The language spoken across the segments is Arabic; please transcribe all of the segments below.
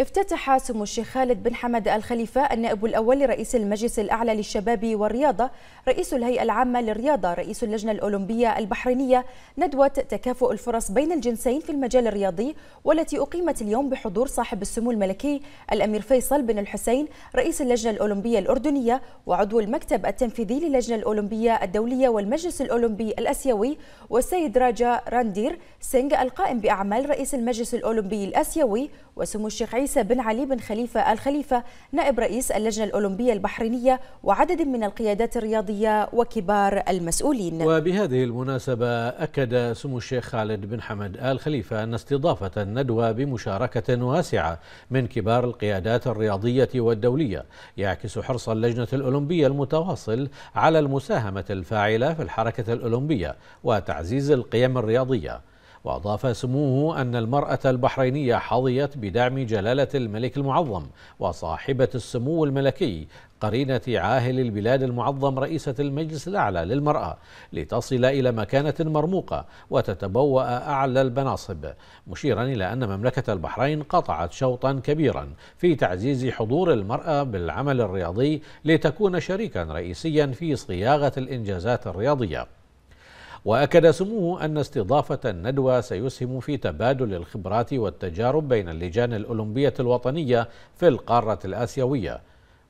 افتتح سمو الشيخ خالد بن حمد الخليفة النائب الأول لرئيس المجلس الأعلى للشباب والرياضة رئيس الهيئة العامة للرياضة رئيس اللجنة الأولمبية البحرينية ندوة تكافؤ الفرص بين الجنسين في المجال الرياضي والتي أقيمت اليوم بحضور صاحب السمو الملكي الأمير فيصل بن الحسين رئيس اللجنة الأولمبية الأردنية وعضو المكتب التنفيذي للجنة الأولمبية الدولية والمجلس الأولمبي الأسيوي والسيد راجا راندير سينغ القائم بأعمال رئيس المجلس الأولمبي الأسيوي وسمو الشيخ عيسى الرئيس بن علي بن خليفة الخليفة نائب رئيس اللجنة الأولمبية البحرينية وعدد من القيادات الرياضية وكبار المسؤولين وبهذه المناسبة أكد سمو الشيخ خالد بن حمد آل خليفة أن استضافة الندوة بمشاركة واسعة من كبار القيادات الرياضية والدولية يعكس حرص اللجنة الأولمبية المتواصل على المساهمة الفاعلة في الحركة الأولمبية وتعزيز القيم الرياضية وأضاف سموه أن المرأة البحرينية حظيت بدعم جلالة الملك المعظم وصاحبة السمو الملكي قرينة عاهل البلاد المعظم رئيسة المجلس الأعلى للمرأة لتصل إلى مكانة مرموقة وتتبوأ أعلى المناصب مشيرا إلى أن مملكة البحرين قطعت شوطا كبيرا في تعزيز حضور المرأة بالعمل الرياضي لتكون شريكا رئيسيا في صياغة الإنجازات الرياضية واكد سموه ان استضافه الندوه سيسهم في تبادل الخبرات والتجارب بين اللجان الاولمبيه الوطنيه في القاره الاسيويه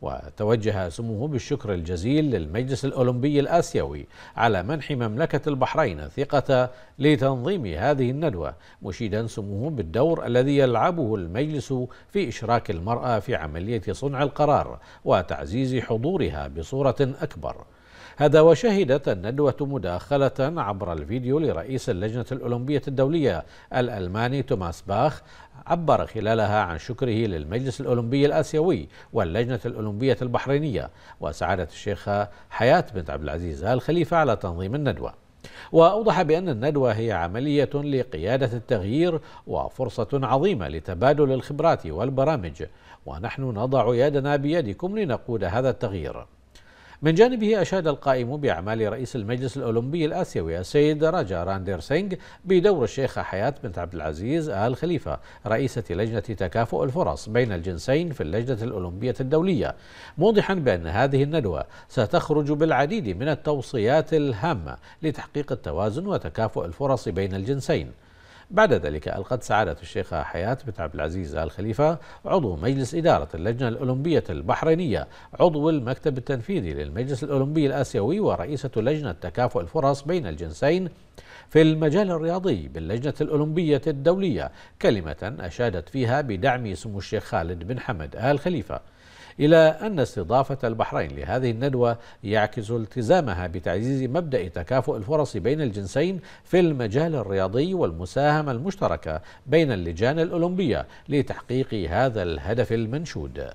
وتوجه سموه بالشكر الجزيل للمجلس الأولمبي الآسيوي على منح مملكة البحرين ثقة لتنظيم هذه الندوة مشيدا سموه بالدور الذي يلعبه المجلس في إشراك المرأة في عملية صنع القرار وتعزيز حضورها بصورة أكبر هذا وشهدت الندوة مداخلة عبر الفيديو لرئيس اللجنة الأولمبية الدولية الألماني توماس باخ عبر خلالها عن شكره للمجلس الأولمبي الآسيوي واللجنة الأولمبية البحرينية وسعادة الشيخة حياة بنت عبد العزيز آل خليفة على تنظيم الندوة وأوضح بأن الندوة هي عملية لقيادة التغيير وفرصة عظيمة لتبادل الخبرات والبرامج ونحن نضع يدنا بيدكم لنقود هذا التغيير من جانبه أشاد القائم بأعمال رئيس المجلس الأولمبي الآسيوي السيد راجا راندير سينغ بدور الشيخة حياة بنت عبد العزيز آل خليفة رئيسة لجنة تكافؤ الفرص بين الجنسين في اللجنة الأولمبية الدولية موضحا بأن هذه الندوة ستخرج بالعديد من التوصيات الهامة لتحقيق التوازن وتكافؤ الفرص بين الجنسين بعد ذلك ألقت سعادة الشيخة حياة بنت عبد العزيز آل خليفة عضو مجلس إدارة اللجنة الأولمبية البحرينية عضو المكتب التنفيذي للمجلس الأولمبي الآسيوي ورئيسة لجنة تكافؤ الفرص بين الجنسين في المجال الرياضي باللجنة الأولمبية الدولية كلمة أشادت فيها بدعم سمو الشيخ خالد بن حمد آل خليفة إلى أن استضافة البحرين لهذه الندوة يعكس التزامها بتعزيز مبدأ تكافؤ الفرص بين الجنسين في المجال الرياضي والمساهمة المشتركة بين اللجان الأولمبية لتحقيق هذا الهدف المنشود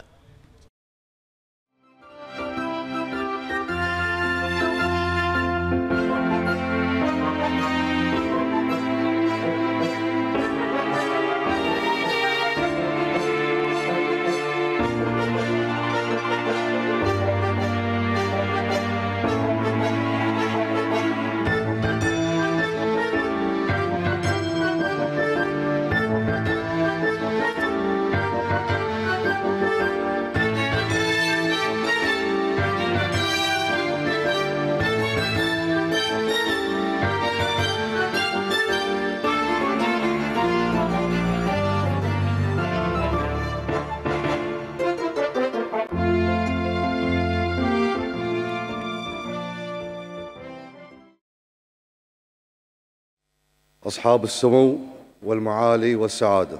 أصحاب السمو والمعالي والسعادة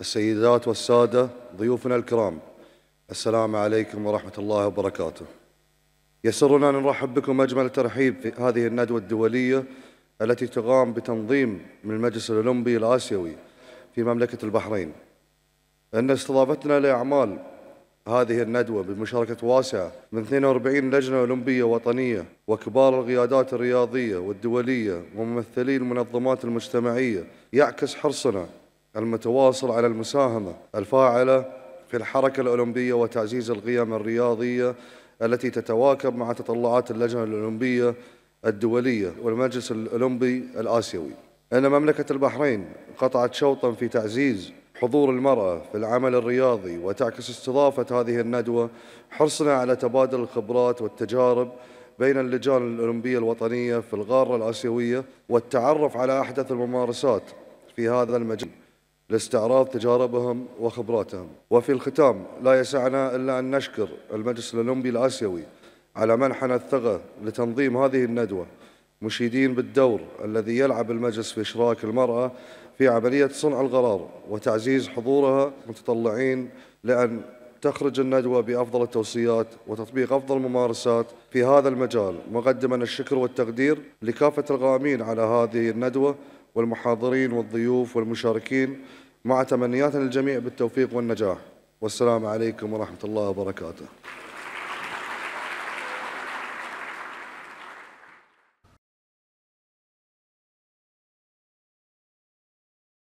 السيدات والسادة ضيوفنا الكرام السلام عليكم ورحمة الله وبركاته يسرنا أن نرحب بكم أجمل ترحيب في هذه الندوة الدولية التي تقام بتنظيم من المجلس الأولمبي الآسيوي في مملكة البحرين أن استضافتنا لأعمال هذه الندوة بمشاركة واسعة من 42 لجنة أولمبية وطنية وكبار القيادات الرياضية والدولية وممثلي المنظمات المجتمعية يعكس حرصنا المتواصل على المساهمة الفاعلة في الحركة الأولمبية وتعزيز القيم الرياضية التي تتواكب مع تطلعات اللجنة الأولمبية الدولية والمجلس الأولمبي الآسيوي أن مملكة البحرين قطعت شوطا في تعزيز حضور المرأة في العمل الرياضي وتعكس استضافة هذه الندوة حرصنا على تبادل الخبرات والتجارب بين اللجان الأولمبية الوطنية في الغارة الآسيوية والتعرف على أحدث الممارسات في هذا المجال لاستعراض تجاربهم وخبراتهم وفي الختام لا يسعنا إلا أن نشكر المجلس الأولمبي الآسيوي على منحنا الثغى لتنظيم هذه الندوة مشيدين بالدور الذي يلعب المجلس في إشراك المرأة في عملية صنع القرار وتعزيز حضورها متطلعين لأن تخرج الندوة بأفضل التوصيات وتطبيق أفضل الممارسات في هذا المجال مقدما الشكر والتقدير لكافة الغامين على هذه الندوة والمحاضرين والضيوف والمشاركين مع تمنيات الجميع بالتوفيق والنجاح والسلام عليكم ورحمة الله وبركاته